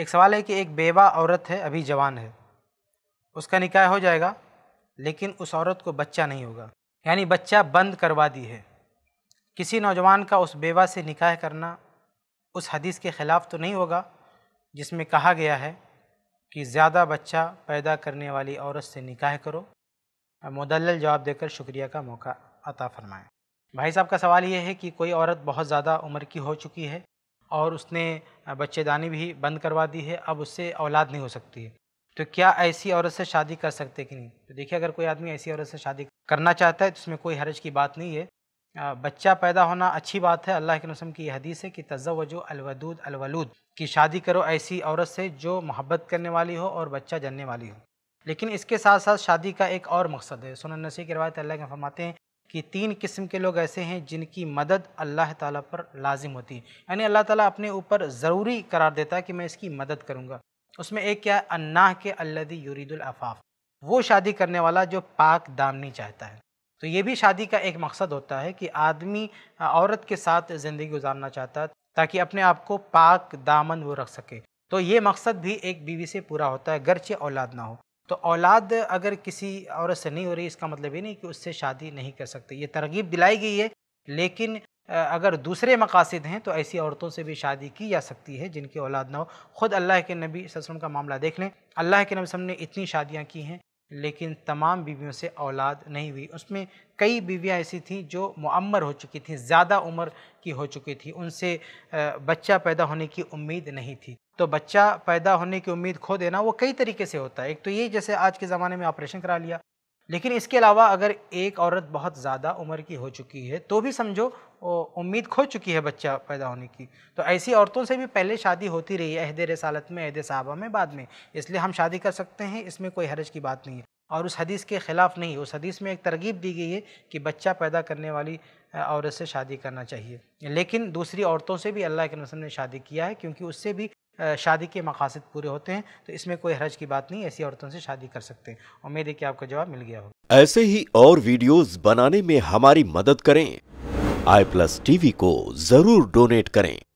एक सवाल है कि एक बेवा औरत है अभी जवान है उसका निकाह हो जाएगा लेकिन उस औरत को बच्चा नहीं होगा यानी बच्चा बंद करवा दी है किसी नौजवान का उस बेवा से निकाह करना उस हदीस के ख़िलाफ़ तो नहीं होगा जिसमें कहा गया है कि ज़्यादा बच्चा पैदा करने वाली औरत से निकाह करो मुदल जवाब देकर शुक्रिया का मौका अता फरमाएँ भाई साहब का सवाल ये है कि कोई औरत बहुत ज़्यादा उम्र की हो चुकी है और उसने बच्चेदानी भी बंद करवा दी है अब उससे औलाद नहीं हो सकती है तो क्या ऐसी औरत से शादी कर सकते कि नहीं तो देखिए अगर कोई आदमी ऐसी औरत से शादी करना चाहता है तो उसमें कोई हरज की बात नहीं है बच्चा पैदा होना अच्छी बात है अल्लाह के नसम की यह हदीस है कि तजवजो अलवदूद अलवलूद की शादी करो ऐसी औरत से जो मोहब्बत करने वाली हो और बच्चा जनने वाली हो लेकिन इसके साथ साथ शादी का एक और मकसद है सुन नसी के रवायत अल्लाह के फरमाते हैं कि तीन किस्म के लोग ऐसे हैं जिनकी मदद अल्लाह ताला पर लाजिम होती है यानी अल्लाह ताला अपने ऊपर ज़रूरी करार देता है कि मैं इसकी मदद करूँगा उसमें एक क्या है अन्ना के अल्लदी यूरीदुलआफ़ाफ़ वो शादी करने वाला जो पाक दामनी चाहता है तो ये भी शादी का एक मकसद होता है कि आदमी औरत के साथ ज़िंदगी गुजारना चाहता है ताकि अपने आप को पाक दामन वो रख सके तो ये मकसद भी एक बीवी से पूरा होता है गरचे औलाद ना हो तो औलाद अगर किसी औरत से नहीं हो रही इसका मतलब ये नहीं कि उससे शादी नहीं कर सकते ये तरगीब दिलाई गई है लेकिन अगर दूसरे मकासद हैं तो ऐसी औरतों से भी शादी की जा सकती है जिनकी औलाद ना हो ख़ुद अल्लाह के नबी वसम का मामला देख लें अल्लाह के नबी वसम ने इतनी शादियाँ की हैं लेकिन तमाम बीवियों से औलाद नहीं हुई उसमें कई बीवियाँ ऐसी थीं जो मम्मर हो चुकी थीं ज़्यादा उम्र की हो चुकी थी उनसे बच्चा पैदा होने की उम्मीद नहीं थी तो बच्चा पैदा होने की उम्मीद खो देना वो कई तरीके से होता है एक तो ये जैसे आज के ज़माने में ऑपरेशन करा लिया लेकिन इसके अलावा अगर एक औरत बहुत ज़्यादा उम्र की हो चुकी है तो भी समझो उम्मीद खो चुकी है बच्चा पैदा होने की तो ऐसी औरतों से भी पहले शादी होती रही है अहद रसालत में अहद साहबा में बाद में इसलिए हम शादी कर सकते हैं इसमें कोई हरज की बात नहीं है और उस हदीस के ख़िलाफ़ नहीं उस हदीस में एक तरगीब दी गई है कि बच्चा पैदा करने वाली औरत से शादी करना चाहिए लेकिन दूसरी औरतों से भी अल्लाह के नसम ने शादी किया है क्योंकि उससे भी शादी के मकासद पूरे होते हैं तो इसमें कोई हरज की बात नहीं ऐसी औरतों से शादी कर सकते हैं उम्मीद है कि आपका जवाब मिल गया होगा ऐसे ही और वीडियोस बनाने में हमारी मदद करें आई प्लस टीवी को जरूर डोनेट करें